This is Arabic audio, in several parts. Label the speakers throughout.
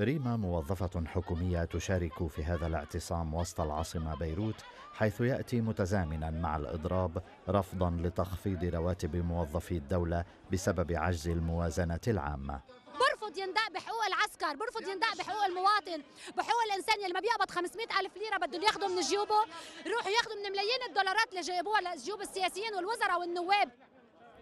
Speaker 1: ريما موظفة حكومية تشارك في هذا الاعتصام وسط العاصمة بيروت حيث يأتي متزامنا مع الإضراب رفضا لتخفيض رواتب موظفي الدولة بسبب عجز الموازنة العامة
Speaker 2: برفض ينداء بحقوق العسكر برفض ينداء بحقوق المواطن بحقوق الانسان اللي ما بيقبض 500 الف ليره بدهم ياخذوا من جيوبه يروحوا ياخذوا من ملايين الدولارات اللي جايبوها لجيوب السياسيين والوزراء والنواب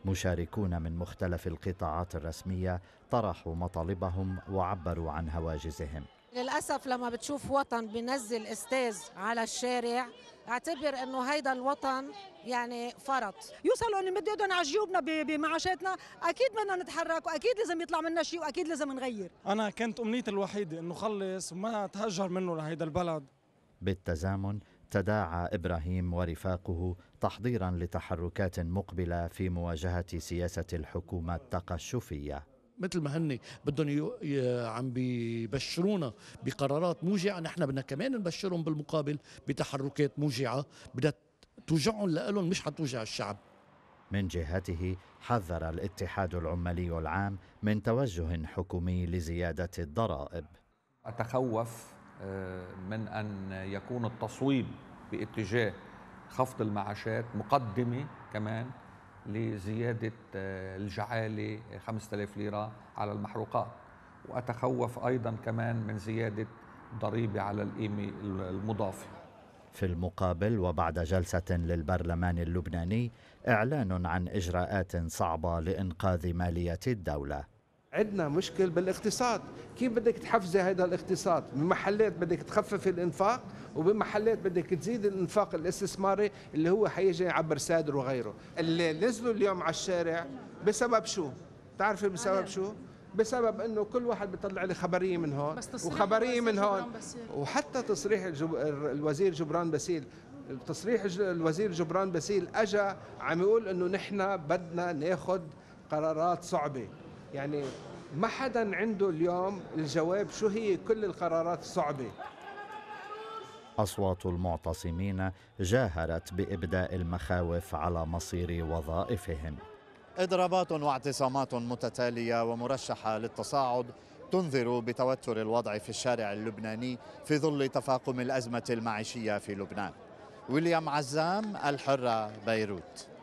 Speaker 1: مشاركون من مختلف القطاعات الرسمية طرحوا مطالبهم وعبروا عن هواجسهم
Speaker 2: للأسف لما بتشوف وطن بنزل استاذ على الشارع اعتبر انه هيدا الوطن يعني فرط يوصلوا انه مد يدهم على جيوبنا بمعاشاتنا اكيد بدنا نتحرك واكيد لازم يطلع منا شيء واكيد
Speaker 3: لازم نغير انا كانت امنيتي الوحيده انه خلص وما تهجر منه لهيدا البلد
Speaker 1: بالتزامن تداعى ابراهيم ورفاقه تحضيرا لتحركات مقبله في مواجهه سياسه الحكومه التقشفيه
Speaker 2: مثل ما هن بدهم عم بيبشرونا بقرارات موجعه نحن بدنا كمان نبشرهم بالمقابل بتحركات موجعه بدها توجعهم لهم مش حتوجع الشعب
Speaker 1: من جهته حذر الاتحاد العمالي العام من توجه حكومي لزياده الضرائب
Speaker 3: اتخوف آه، من أن يكون التصويب باتجاه خفض المعاشات مقدمة كمان لزيادة آه، الجعالة 5000 آه، ليرة على المحروقات وأتخوف أيضا كمان من زيادة ضريبة على القيمة
Speaker 1: المضافة في المقابل وبعد جلسة للبرلمان اللبناني إعلان عن إجراءات صعبة لإنقاذ مالية الدولة عندنا مشكل
Speaker 2: بالاقتصاد كيف بدك تحفزي هذا الاقتصاد بمحلات بدك تخفف الانفاق وبمحلات بدك تزيد الانفاق الاستثماري اللي هو حيجي عبر سادر وغيره اللي نزلوا اليوم على الشارع بسبب شو بتعرفي بسبب أيوة. شو بسبب انه كل واحد بيطلع لي خبريه من هون وخبريه من هون وحتى تصريح الوزير جبران باسيل تصريح الوزير جبران باسيل اجى عم يقول انه نحن بدنا ناخذ قرارات صعبه يعني ما حدا عنده اليوم الجواب شو هي كل القرارات الصعبة
Speaker 1: أصوات المعتصمين جاهرت بإبداء المخاوف على مصير وظائفهم إضرابات واعتصامات متتالية ومرشحة للتصاعد تنذر بتوتر الوضع في الشارع اللبناني في ظل تفاقم الأزمة المعيشية في لبنان ويليام عزام الحرة بيروت